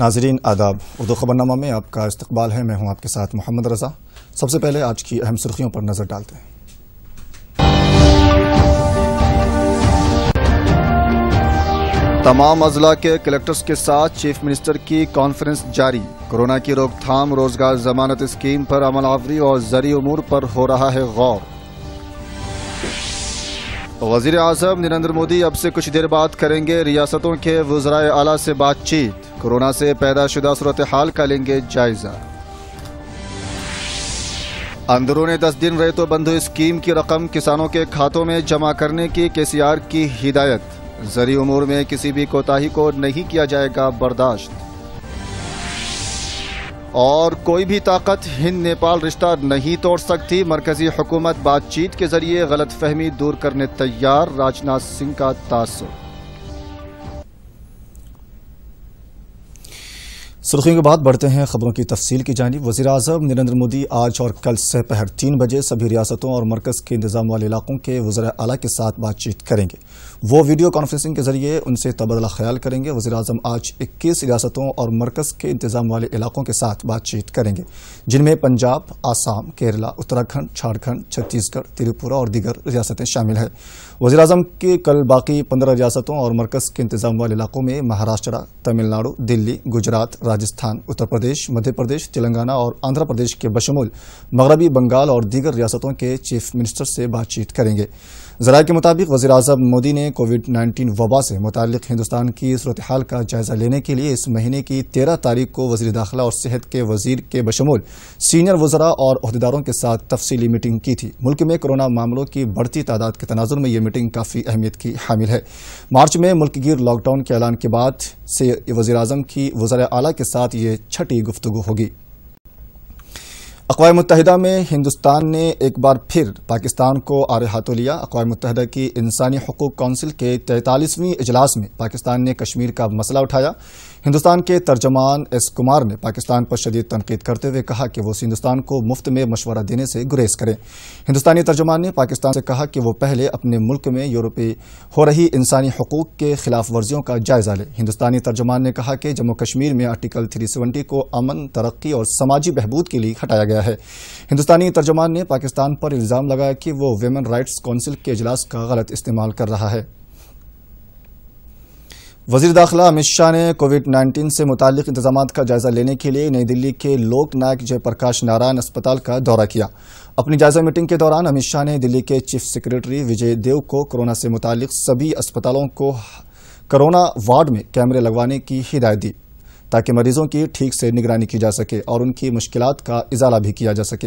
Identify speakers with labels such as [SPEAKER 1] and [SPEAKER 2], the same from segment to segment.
[SPEAKER 1] नाजरीन आदाब उर्दू खबरनामा में आपका इस्तकबाल है मैं हूँ आपके साथ मोहम्मद रजा सबसे पहले आज की अहम सुर्खियों पर नज़र डालते हैं तमाम अजला के कलेक्टर्स के साथ चीफ मिनिस्टर की कॉन्फ्रेंस जारी कोरोना की रोकथाम रोजगार जमानत स्कीम पर अमल आवरी और जरी उमूर पर हो रहा है गौर वजीर अजम नरेंद्र मोदी अब से कुछ देर बाद करेंगे रियासतों के वजराय आला से बातचीत कोरोना से पैदा शुदा सूरत हाल का लेंगे जायजा अंदरों ने दस दिन रेतो बंधु स्कीम की रकम किसानों के खातों में जमा करने की के सी आर की हिदायत जरी उमूर में किसी भी कोताही को नहीं किया जाएगा बर्दाश्त और कोई भी ताकत हिंद नेपाल रिश्ता नहीं तोड़ सकती मरकजी हुकूमत बातचीत के जरिए गलत फहमी दूर करने तैयार राजनाथ सिंह का तासर सुर्खियों के बाद बढ़ते हैं खबरों की तफसील की जानी वजी अजम नरेंद्र मोदी आज और कल से पहर तीन बजे सभी रियासतों और मरकज़ के इंतजाम वाले इलाकों के वजर अला के साथ बातचीत करेंगे वो वीडियो कॉन्फ्रेंसिंग के जरिए उनसे तबादला ख्याल करेंगे वजी अजम आज इक्कीस रियासतों और मरकज़ के इंतजाम वाले इलाकों के साथ बातचीत करेंगे जिनमें पंजाब आसाम केरला उत्तराखंड झारखंड छत्तीसगढ़ त्रिपुरा और दीगर रियासतें शामिल हैं वजी अजम के कल बाकी पंद्रह रियासतों और मरकज के इंतजाम वाले इलाकों में महाराष्ट्र तमिलनाडु दिल्ली गुजरात राजस्थान उत्तर प्रदेश मध्य प्रदेश तेलंगाना और आंध्र प्रदेश के बशमूल मगरबी बंगाल और दीगर रियासतों के चीफ मिनिस्टर से बातचीत करेंगे जरा के मुताबिक वजी अजम मोदी ने कोविड नाइन्टीन वबा से मुतल हिंदुस्तान की सूरत हाल का जायजा लेने के लिए इस महीने की तेरह तारीख को वजी दाखिला और सेहत के वजीर के बशमूल सीनियर वजरा और अहदेदारों के साथ तफसीली मीटिंग की थी मुल्क में कोरोना मामलों की बढ़ती तादाद के तनाजुर में यह मीटिंग काफ़ी अहमियत की हामिल है मार्च में मुल्कगीर लॉकडाउन के ऐलान के बाद से वजी अजम की वजर अली के साथ ये छठी गुफ्तु होगी अकवा मुतहदा में हिंदुस्तान ने एक बार फिर पाकिस्तान को आरे हाथों लिया अकवा मुतहदा की इंसानी हकूक कौंसिल के तैतालीसवीं इजलास में पाकिस्तान ने कश्मीर का मसला उठाया हिंदुस्तान के तर्जमान एस कुमार ने पाकिस्तान पर शदीद तनकीद करते हुए कहा कि वो हिंदुस्तान को मुफ्त में मशवरा देने से गुरेज करें हिंदुस्तानी तर्जमान ने पाकिस्तान से कहा कि वो पहले अपने मुल्क में यूरोपी हो रही इंसानी हकूक के खिलाफ वर्जियों का जायजा लें हिंदुस्तानी तर्जमान ने कहा कि जम्मू कश्मीर में आर्टिकल थ्री सेवेंटी को अमन तरक्की और समाजी बहबूद के लिए हटाया गया है हिंदुस्तानी तर्जमान ने पाकिस्तान पर इल्ज़ाम लगाया कि वो वेमन राइट्स काउंसिल के अजलास का गलत इस्तेमाल कर रहा है वजीर दाखिला अमित शाह ने कोविड 19 से मुतल इंतजाम का जायजा लेने के लिए नई दिल्ली के लोक नायक जयप्रकाश नारायण अस्पताल का दौरा किया अपनी जायजा मीटिंग के दौरान अमित शाह ने दिल्ली के चीफ सेक्रेटरी विजय देव को कोरोना से मुतल सभी अस्पतालों को कोरोना वार्ड में कैमरे लगवाने की हिदायत दी ताकि मरीजों की ठीक से निगरानी की जा सके और उनकी मुश्किल का इजाला भी किया जा सके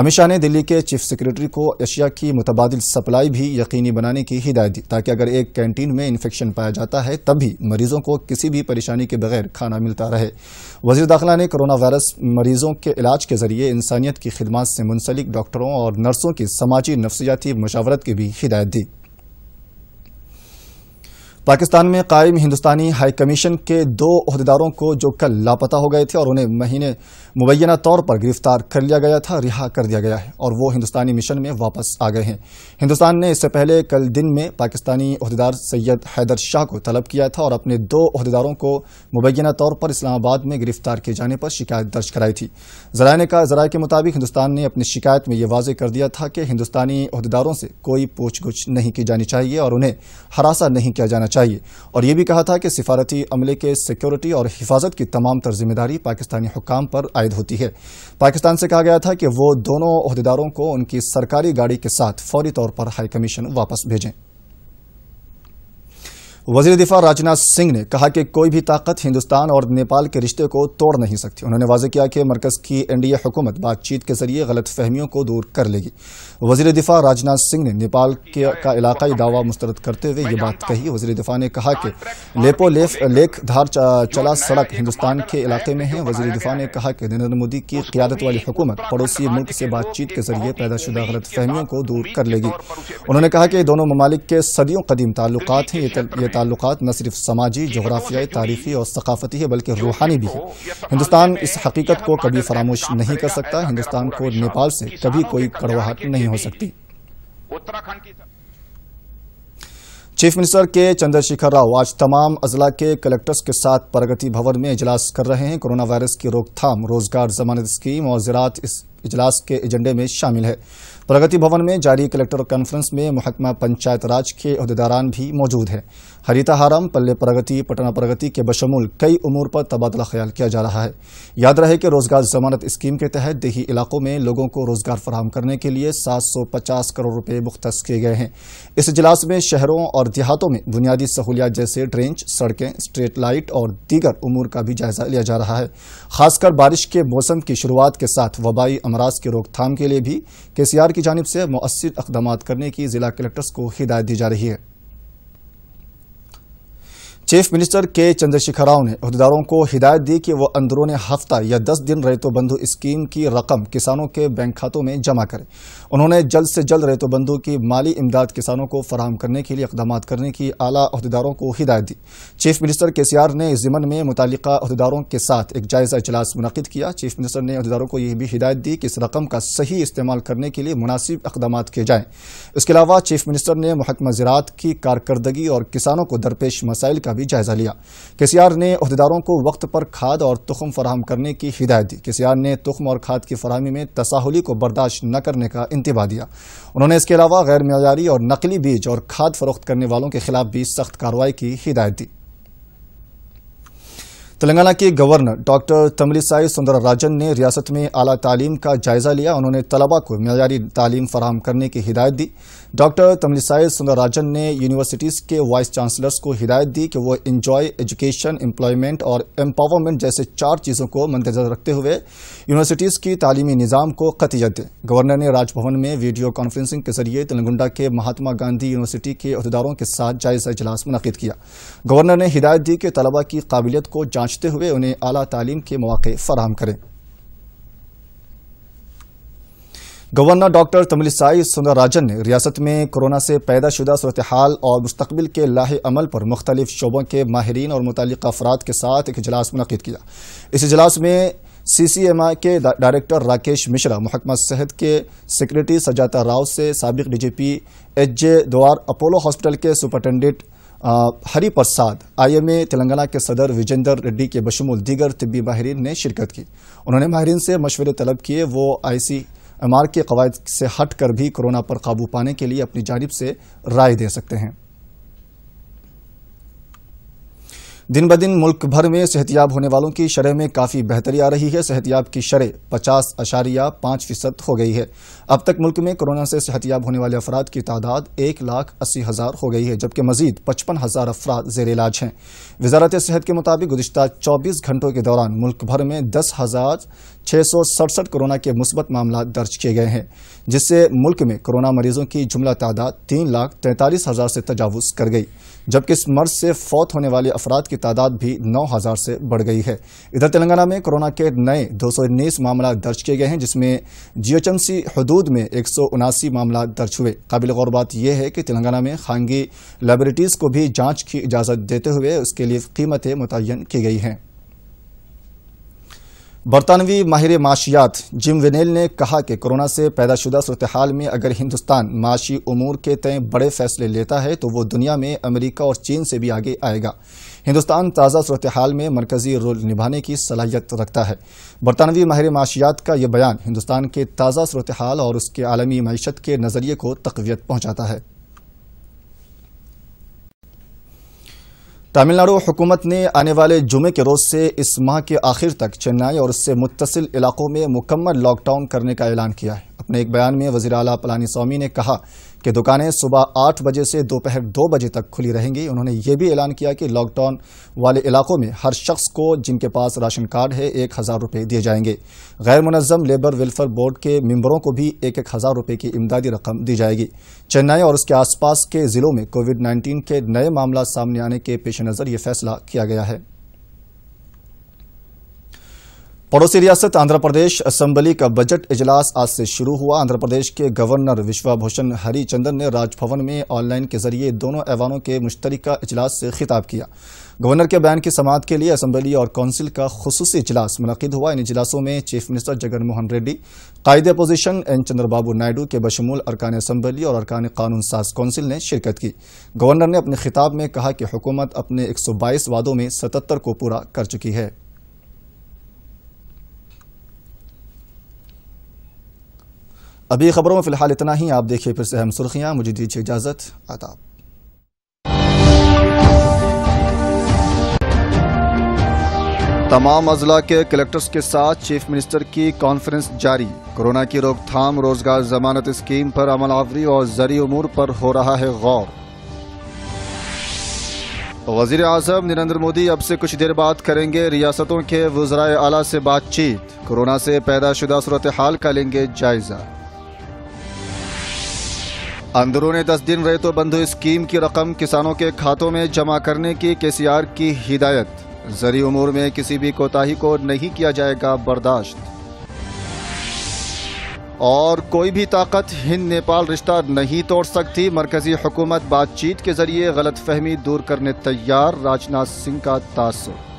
[SPEAKER 1] अमित शाह ने दिल्ली के चीफ सेक्रेटरी को एशिया की मुतबाद सप्लाई भी यकीनी बनाने की हिदायत दी ताकि अगर एक कैंटीन में इन्फेक्शन पाया जाता है तब भी मरीजों को किसी भी परेशानी के बगैर खाना मिलता रहे वजी दाखिला ने कोरोना वायरस मरीजों के इलाज के जरिए इंसानियत की खिदमत से मुंसलिक डॉक्टरों और नर्सों की समाजी नफसियाती मशावरत की भी हिदायत दी पाकिस्तान में कायम हिंदुस्तानी हाई कमीशन के दो अहदेदारों को जो कल लापता हो गए थे और उन्हें महीने मुबैना तौर पर गिरफ्तार कर लिया गया था रिहा कर दिया गया है और वो हिंदुस्तानी मिशन में वापस आ गए हैं हिंदुस्तान ने इससे पहले कल दिन में पाकिस्तानी अहदेदार सैयद हैदर शाह को तलब किया था और अपने दो अहदेदारों को मुबैना तौर पर इस्लामाबाद में गिरफ्तार किए जाने पर शिकायत दर्ज कराई थी जराये ने कहा जराये के मुताबिक हिंदुस्तान ने अपनी शिकायत में यह वाजे कर दिया था कि हिंदुस्तानी अहदेदारों से कोई पूछगछ नहीं की जानी चाहिए और उन्हें हरासा नहीं किया जाना चाहिए चाहिए और यह भी कहा था कि सिफारती अमले के सिक्योरिटी और हिफाजत की तमाम तर जिम्मेदारी पाकिस्तानी हुकाम पर आयद होती है पाकिस्तान से कहा गया था कि वो दोनों अहदेदारों को उनकी सरकारी गाड़ी के साथ फौरी तौर पर हाई कमीशन वापस भेजें वजीर दिफा राजनाथ सिंह ने कहा कि कोई भी ताकत हिंदुस्तान और नेपाल के रिश्ते को तोड़ नहीं सकती उन्होंने वाजे किया कि मरकज़ की एनडीए हुकूमत बातचीत के जरिए गलत फहमियों को दूर कर लेगी वजीर दिफा राजनाथ सिंह ने नेपाल के का इलाकाई दावा मुस्तरद करते हुए ये बात कही वजीर दिफा ने कहा कि लेपो लेफ लेख धार चला सड़क हिंदुस्तान के इलाके में है वजीर दिफा ने कहा कि नरेंद्र मोदी की क्यादत वाली हुकूमत पड़ोसी मुल्क से बातचीत के जरिए पैदाशुदा गलत फहमियों को दूर कर लेगी उन्होंने कहा कि दोनों ममालिक के सदियों कदीम ताल्लुक हैं ये ताल्लुक न सिर्फ समाजी जगराफियाई तारीखी और सकाफती है बल्कि रूहानी भी है हिंदुस्तान इस हकीकत को कभी फरामोश नहीं कर सकता हिंदुस्तान को नेपाल से कभी कोई कड़वाहट नहीं हो सकती उत्तराखंड की चीफ मिनिस्टर के चंद्रशेखर राव आज तमाम अजला के कलेक्टर्स के साथ प्रगति भवन में इजलास कर रहे हैं कोरोना वायरस की रोकथाम रोजगार जमानत स्कीम और ज़रात इस इजलास के एजेंडे में शामिल है प्रगति भवन में जारी कलेक्टर कॉन्फ्रेंस में महकमा पंचायत राज के अहदेदारान भी मौजूद हैं हरिता हारम पल्ले प्रगति पटना प्रगति के बशमूल कई उमूर पर तबादला ख्याल किया जा रहा है याद रहे कि रोजगार जमानत स्कीम के तहत देही इलाकों में लोगों को रोजगार फराहम करने के लिए सात सौ पचास करोड़ रुपये मुख्त किए गए हैं इस इजलास में शहरों और देहातों में बुनियादी सहूलियात जैसे ड्रेंच सड़कें स्ट्रीट लाइट और दीगर उमूर का भी जायजा लिया जा रहा है खासकर बारिश के मौसम की शुरुआत के साथ वबाई अमराज की रोकथाम के लिए भी केसीआर की जानब से मौसर इकदाम करने की जिला कलेक्टर्स को हिदायत दी जा रही है चीफ मिनिस्टर के चंद्रशेखर राव ने अहदेदारों को हिदायत दी कि वह अंदरूनी हफ्ता या दस दिन रेतो बंधु स्कीम की रकम किसानों के बैंक खातों में जमा करें उन्होंने जल्द से जल्द रेतो बंधु की माली इमदाद किसानों को फराहम करने के लिए इकदाम करने की आला अहदेदारों को हिदायत दी चीफ मिनिस्टर के सी आर ने जिमन में मुतलदारों के साथ एक जायजा अजलास मनद किया चीफ मिनिस्टर ने अहदेदारों को यह भी हिदायत दी कि इस रकम का सही इस्तेमाल करने के लिए मुनासिब इकदाम किए जाएं इसके अलावा चीफ मिनिस्टर ने महकमा ज़रात की कारकरदगी और किसानों को दरपेश मसाइल का भी जायजा लिया केसीआर ने अहदेदारों को वक्त पर खाद और तुखम फराहम करने की हिदायत दी केसीआर ने तुखम और खाद की फरहमी में तसाहली को बर्दाश्त न करने का इंतबा दिया उन्होंने इसके अलावा गैर मजारी और नकली बीज और खाद फरोख्त करने वालों के खिलाफ भी सख्त कार्रवाई की हिदायत दी तेलंगाना के गवर्नर डॉक्टर तमिलसाई राजन ने रियासत में आला तालीम का जायजा लिया उन्होंने तलबा को मयारी तालीम फराहम करने की हिदायत दी डॉक्टर तमिलसाई सुंदरराजन ने यूनिवर्सिटीज़ के वाइस चांसलर्स को हिदायत दी कि वो एंजॉय एजुकेशन एम्प्लॉयमेंट और एम्पावरमेंट जैसे चार चीज़ों को मद्देनजर रखते हुए यूनिवर्सिटीज़ की तालीमी निज़ाम को कतियत दें गवर्नर ने राजभवन में वीडियो कॉन्फ्रेंसिंग के जरिए तेलंगुंडा के महात्मा गांधी यूनिवर्सिटी के अहदेदारों के साथ जायजा इजलास मुनद किया गवर्नर ने हिदायत दी कि तलबा की काबिलियत को जांचते हुए उन्हें अली तालीम के मौके फराहम करें गवर्नर डॉक्टर तमिलसाई सुंदरराजन ने रियासत में कोरोना से पैदाशुदा सूरत हाल और मुस्तबिल के लाहे अमल पर मुख्तलिफ शोबों के माहरीन और मुतल अफराद के साथ एक इजलास मुनद किया इस इजलास में सी सी एम आई के डायरेक्टर राकेश मिश्रा महकमा सेहत के सेक्रेटरी सजाता राव से सबक डी जी पी एच जे द्वार अपोलो हॉस्पिटल के superintendent Hari Prasad I M A Telangana के सदर विजेंदर रेड्डी के बशमुल दीगर तिबी माहरीन ने शिरकत की उन्होंने माहरीन से मशवरे तलब किए वो आई सी एमआर के कवायद से हट कर भी कोरोना पर काबू पाने के लिए अपनी जानब से राय दे सकते हैं दिन ब दिन मुल्क भर में सेहतियाब होने वालों की शरह में काफ़ी बेहतरी आ रही है सेहतियाब की शरह पचास अशारिया पांच फीसद हो गई है अब तक मुल्क में कोरोना से सेहतियाब होने वाले अफराद की तादाद एक लाख अस्सी हज़ार हो गई है जबकि मजीद पचपन हज़ार अफराद जेर इलाज हैं वजारत सेहत के मुताबिक गुजशत चौबीस घंटों के दौरान मुल्क भर में दस हज़ार छः कोरोना के मुस्बत मामला दर्ज किए गए हैं जिससे मुल्क में कोरोना मरीजों की जुमला तादाद तीन लाख तैंतालीस हज़ार से तजावज़ कर गई जबकि इस मर्ज से फौत होने वाले अफराद की तादाद भी नौ हज़ार से बढ़ गई है इधर तेलंगाना में कोरोना के नए दो सौ उन्नीस मामला दर्ज किए गए हैं जिसमें जी एच एम सी हदूद में एक सौ उनासी मामला दर्ज हुए काबिल गौर बात यह है कि तेलंगाना में खानगी लेबोरेटरीज़ को भी जाँच की इजाज़त देते हुए उसके लिए कीमतें मुतन की गई हैं बरतानवी माहिर माशियात जिम वेनेल ने कहा कि कोरोना से पैदाशुदा सूरत हाल में अगर हिंदुस्तान माशी अमूर के तय बड़े फैसले लेता है तो वो दुनिया में अमेरिका और चीन से भी आगे आएगा हिंदुस्तान ताज़ा सूरत हाल में मरकजी रोल निभाने की सलाहियत रखता है बरतानवी माहिर माशियात का यह बयान हिंदुस्तान के ताज़ा सूरत हाल और उसके आलमी मीशत के नज़रिए को तकवीत पहुँचाता है तमिलनाडु हुकूमत ने आने वाले जुमे के रोज़ से इस माह के आखिर तक चेन्नई और उससे मुतसिल इलाकों में मुकम्मल लॉकडाउन करने का ऐलान किया है अपने एक बयान में वजीर अला पलानी स्वामी ने कहा कि दुकानें सुबह आठ बजे से दोपहर दो बजे तक खुली रहेंगी उन्होंने ये भी ऐलान किया कि लॉकडाउन वाले इलाकों में हर शख्स को जिनके पास राशन कार्ड है एक हज़ार रुपये दिए जाएंगे गैर मुनज़म लेबर वेलफेयर बोर्ड के मेम्बरों को भी एक एक हज़ार रुपये की इमदादी रकम दी जाएगी चेन्नई और उसके आसपास के ज़िलों में कोविड नाइन्टीन के नए मामला सामने आने के पेश नज़र यह फैसला किया गया है पड़ोसी रियासत आंध्र प्रदेश असम्बली का बजट इजलास आज से शुरू हुआ आंध्र प्रदेश के गवर्नर विश्वाभूषण हरिचंदन ने राजभवन में ऑनलाइन के जरिए दोनों ऐवानों के मुश्तरका इजलास से खिताब किया गवर्नर के बयान की समात के लिए असम्बली और काउंसिल का खसूस इजलास मनद हुआ इन इजलासों में चीफ मिनिस्टर जगनमोहन रेड्डी कायदे अपोजिशन एन चंद्रबाबू नायडू के बशमूल अरकान असम्बली और अरकान कानून साज कौंसिल ने शिरकत की गवर्नर ने अपने खिताब में कहा कि हुकूमत अपने एक सौ बाईस वादों में सतहत्तर को पूरा कर चुकी है अभी खबरों में फिलहाल इतना ही आप देखिए फिर से हम सुर्खियां मुझे दीजिए इजाज़त आताब तमाम अजला के कलेक्टर्स के साथ चीफ मिनिस्टर की कॉन्फ्रेंस जारी कोरोना की रोकथाम रोजगार जमानत स्कीम पर अमल आवरी और जरी उमूर पर हो रहा है गौर वजीर आजम नरेंद्र मोदी अब से कुछ देर बाद करेंगे रियासतों के वजरा अला से बातचीत कोरोना से पैदाशुदा सूरत हाल का लेंगे जायजा अंदरूनी दस दिन रेतो बंधु स्कीम की रकम किसानों के खातों में जमा करने की केसीआर की हिदायत जरी उमूर में किसी भी कोताही को नहीं किया जाएगा बर्दाश्त और कोई भी ताकत हिंद नेपाल रिश्ता नहीं तोड़ सकती मरकजी हुकूमत बातचीत के जरिए गलत फहमी दूर करने तैयार राजनाथ सिंह का तासर